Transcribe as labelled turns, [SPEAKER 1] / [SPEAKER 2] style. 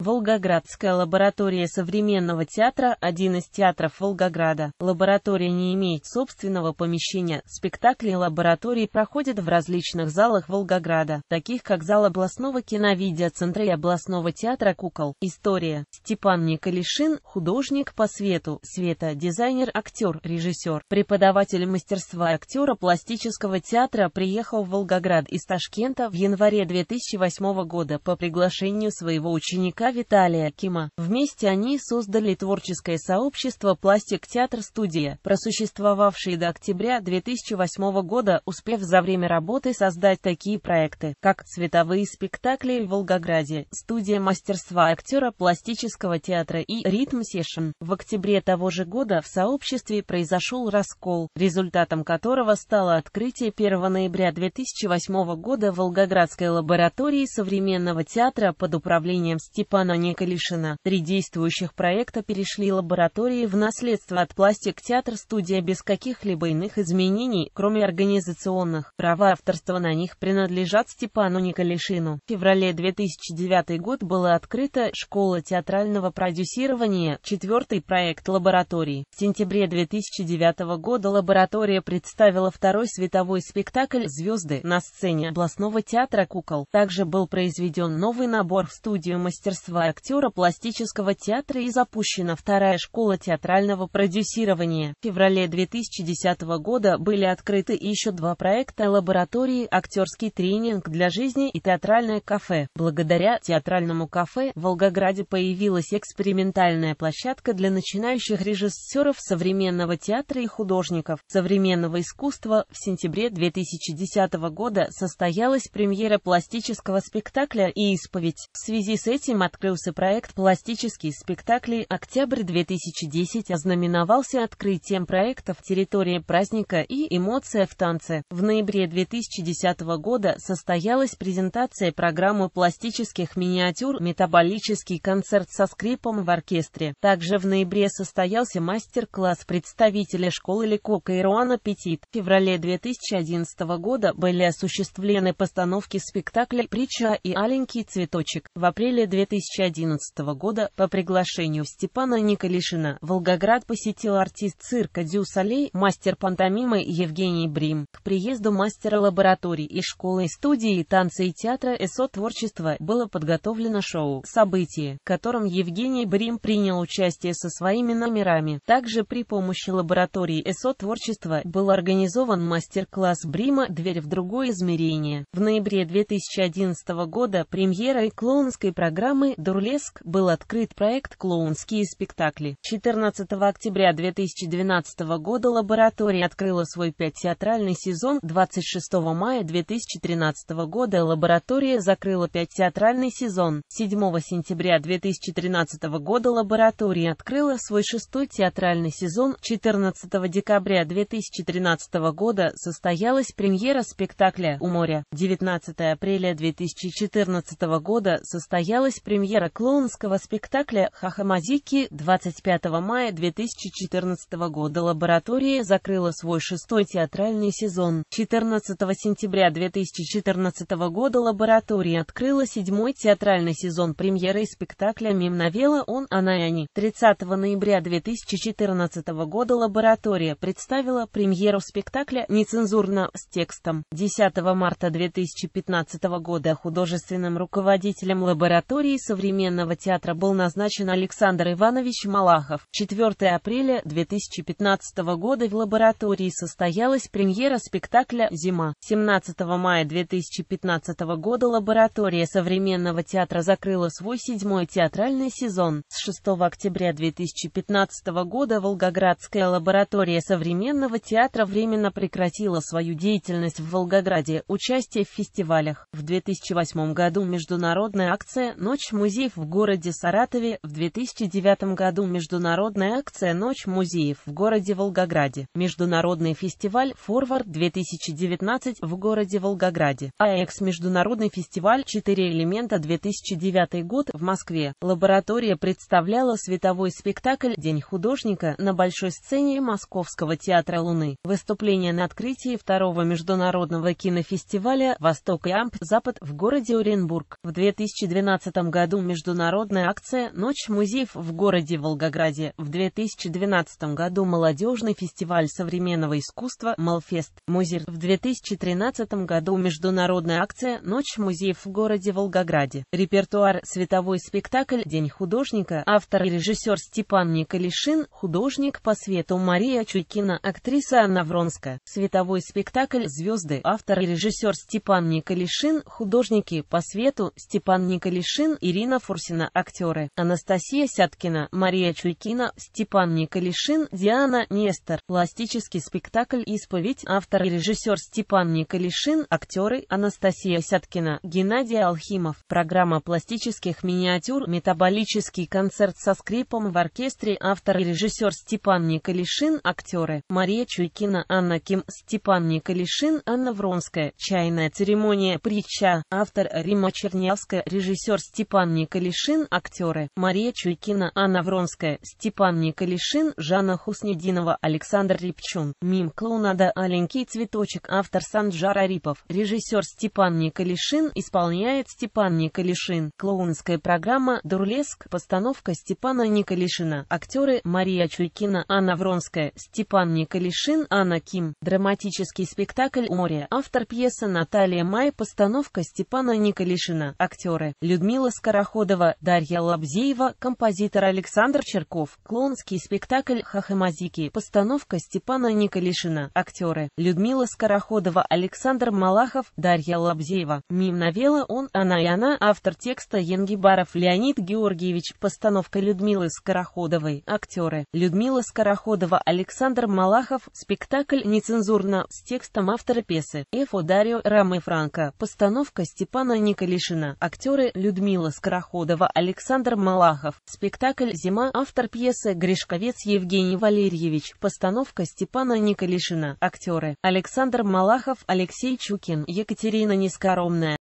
[SPEAKER 1] Волгоградская лаборатория современного театра – один из театров Волгограда. Лаборатория не имеет собственного помещения. Спектакли лаборатории проходят в различных залах Волгограда, таких как зал областного киновидеоцентра и областного театра кукол. История. Степан Николишин – художник по свету, света, дизайнер, актер, режиссер, преподаватель мастерства актера пластического театра приехал в Волгоград из Ташкента в январе 2008 года по приглашению своего ученика Виталия Кима. Вместе они создали творческое сообщество «Пластик Театр Студия», просуществовавшее до октября 2008 года, успев за время работы создать такие проекты, как «Цветовые спектакли в Волгограде», «Студия мастерства актера пластического театра» и «Ритм Сешен». В октябре того же года в сообществе произошел раскол, результатом которого стало открытие 1 ноября 2008 года Волгоградской лаборатории современного театра под управлением Степана Фананика лишена. Три действующих проекта перешли лаборатории в наследство от пластик театр студия без каких-либо иных изменений, кроме организационных. Права авторства на них принадлежат Степану Николишину. В феврале 2009 год была открыта школа театрального продюсирования, четвертый проект лаборатории. В сентябре 2009 года лаборатория представила второй световой спектакль «Звезды» на сцене областного театра кукол. Также был произведен новый набор в студию мастерства мастерства актера пластического театра и запущена вторая школа театрального продюсирования. В феврале 2010 года были открыты еще два проекта лаборатории «Актерский тренинг для жизни» и «Театральное кафе». Благодаря «Театральному кафе» в Волгограде появилась экспериментальная площадка для начинающих режиссеров современного театра и художников современного искусства. В сентябре 2010 года состоялась премьера пластического спектакля «И исповедь». В связи с этим открыт раскрылся проект пластические спектакли «Октябрь 2010» ознаменовался открытием проектов «Территория праздника» и «Эмоция в танце». В ноябре 2010 года состоялась презентация программы пластических миниатюр «Метаболический концерт со скрипом в оркестре». Также в ноябре состоялся мастер-класс представителя школы Лекока и Руана Петит. В феврале 2011 года были осуществлены постановки спектакля «Притча» и «Аленький цветочек». В апреле 2000 2011 года по приглашению Степана Николишина Волгоград посетил артист цирка Дю Солей, мастер пантомимы Евгений Брим. К приезду мастера лаборатории и школы студии танца и театра ЭСО творчества было подготовлено шоу «Событие», в котором Евгений Брим принял участие со своими номерами. Также при помощи лаборатории ЭСО творчества был организован мастер-класс Брима «Дверь в другое измерение». В ноябре 2011 года премьерой клоунской программы Дурлеск был открыт проект «Клоунские спектакли». 14 октября 2012 года лаборатория открыла свой театральный сезон. 26 мая 2013 года лаборатория закрыла театральный сезон. 7 сентября 2013 года лаборатория открыла свой шестой театральный сезон. 14 декабря 2013 года состоялась премьера спектакля «У моря». 19 апреля 2014 года состоялась премьера премьера клоунского спектакля «Хахамазики» 25 мая 2014 года лаборатория закрыла свой шестой театральный сезон. 14 сентября 2014 года лаборатория открыла седьмой театральный сезон премьеры спектакля «Мемновела. Он, она и они». 30 ноября 2014 года лаборатория представила премьеру спектакля «Нецензурно» с текстом. 10 марта 2015 года художественным руководителем лаборатории с современного театра был назначен Александр Иванович Малахов. 4 апреля 2015 года в лаборатории состоялась премьера спектакля «Зима». 17 мая 2015 года лаборатория современного театра закрыла свой седьмой театральный сезон. С 6 октября 2015 года Волгоградская лаборатория современного театра временно прекратила свою деятельность в Волгограде, участие в фестивалях. В 2008 году международная акция «Ночь музеев в городе Саратове, в 2009 году международная акция «Ночь музеев» в городе Волгограде, международный фестиваль «Форвард-2019» в городе Волгограде, АЭКС международный фестиваль «Четыре элемента» 2009 год в Москве. Лаборатория представляла световой спектакль «День художника» на большой сцене Московского театра Луны. Выступление на открытии второго международного кинофестиваля «Восток и Амп. Запад» в городе Оренбург в 2012 году году международная акция «Ночь музеев» в городе Волгограде, в 2012 году молодежный фестиваль современного искусства «Малфест» Музер, в 2013 году международная акция «Ночь музеев» в городе Волгограде, репертуар «Световой спектакль. День художника», автор и режиссер Степан Николишин, художник по свету Мария Чуйкина, актриса Анна Вронска, световой спектакль «Звезды», автор и режиссер Степан Николишин, художники по свету Степан Николишин и Ирина Фурсина, актеры, Анастасия Сяткина, Мария Чуйкина, Степан Николишин, Диана Нестор, пластический спектакль «Исповедь», автор и режиссер Степан Николишин, актеры, Анастасия Сяткина, Геннадий Алхимов, программа пластических миниатюр «Метаболический концерт со скрипом в оркестре», автор и режиссер Степан Николишин, актеры, Мария Чуйкина, Анна Ким, Степан Николишин, Анна Вронская, «Чайная церемония», притча, автор Рима Чернявская, режиссер Степан Артем Николишин, актеры Мария Чуйкина, Анна Вронская, Степан Николишин, Жанна Хуснединова, Александр Репчун, мим клоунада «Аленький цветочек», автор Санджар Арипов, режиссер Степан Николишин, исполняет Степан Николишин, клоунская программа «Дурлеск», постановка Степана Николишина, актеры Мария Чуйкина, Анна Вронская, Степан Николишин, Анна Ким, драматический спектакль «Море», автор пьесы Наталья Май, постановка Степана Николишина, актеры Людмила Скоро Скороходова, Дарья Лабзеева, композитор Александр Черков, клонский спектакль «Хахамазики», постановка Степана Николишина, актеры Людмила Скороходова, Александр Малахов, Дарья Лабзеева, мим-новелла «Он, она и она», автор текста Енгибаров Леонид Георгиевич, постановка Людмилы Скороходовой, актеры Людмила Скороходова, Александр Малахов, спектакль «Нецензурно» с текстом автора пьесы Эфо Дарио Рамы Франко, постановка Степана Николишина, актеры Людмила Скороходова, Скороходова Александр Малахов. Спектакль «Зима» автор пьесы Гришковец Евгений Валерьевич. Постановка Степана Николишина. Актеры Александр Малахов, Алексей Чукин, Екатерина Нескоромная.